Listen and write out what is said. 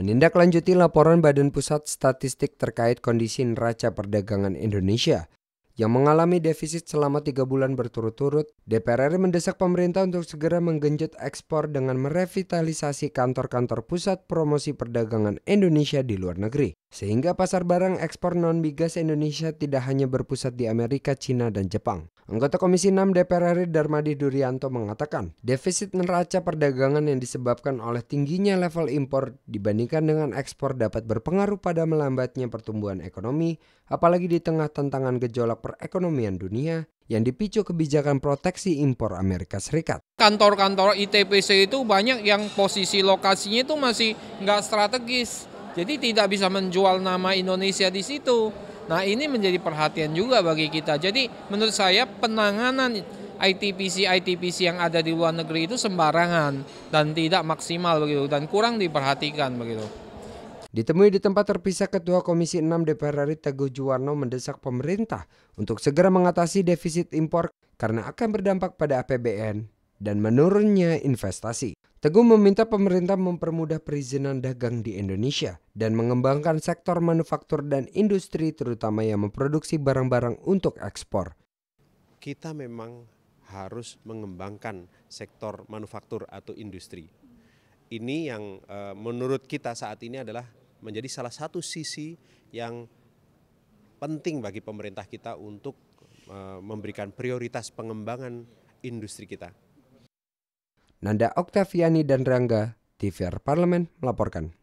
menindaklanjuti laporan Badan Pusat Statistik terkait kondisi neraca perdagangan Indonesia yang mengalami defisit selama tiga bulan berturut-turut, DPR RI mendesak pemerintah untuk segera menggenjot ekspor dengan merevitalisasi kantor-kantor pusat promosi perdagangan Indonesia di luar negeri. Sehingga pasar barang ekspor non-migas Indonesia tidak hanya berpusat di Amerika, Cina, dan Jepang. Anggota Komisi 6 DPR RI Darmadi Durianto mengatakan, defisit neraca perdagangan yang disebabkan oleh tingginya level impor dibandingkan dengan ekspor dapat berpengaruh pada melambatnya pertumbuhan ekonomi, apalagi di tengah tantangan gejolak perekonomian dunia yang dipicu kebijakan proteksi impor Amerika Serikat. Kantor-kantor ITPC itu banyak yang posisi lokasinya itu masih nggak strategis, jadi tidak bisa menjual nama Indonesia di situ. Nah ini menjadi perhatian juga bagi kita. Jadi menurut saya penanganan ITPC-ITPC yang ada di luar negeri itu sembarangan dan tidak maksimal begitu dan kurang diperhatikan begitu. Ditemui di tempat terpisah Ketua Komisi 6 DPR RI Teguh Juwarno mendesak pemerintah untuk segera mengatasi defisit impor karena akan berdampak pada APBN dan menurunnya investasi. Teguh meminta pemerintah mempermudah perizinan dagang di Indonesia dan mengembangkan sektor manufaktur dan industri terutama yang memproduksi barang-barang untuk ekspor. Kita memang harus mengembangkan sektor manufaktur atau industri. Ini yang eh, menurut kita saat ini adalah menjadi salah satu sisi yang penting bagi pemerintah kita untuk eh, memberikan prioritas pengembangan industri kita. Nanda Oktaviani dan Rangga, TVR Parlemen melaporkan.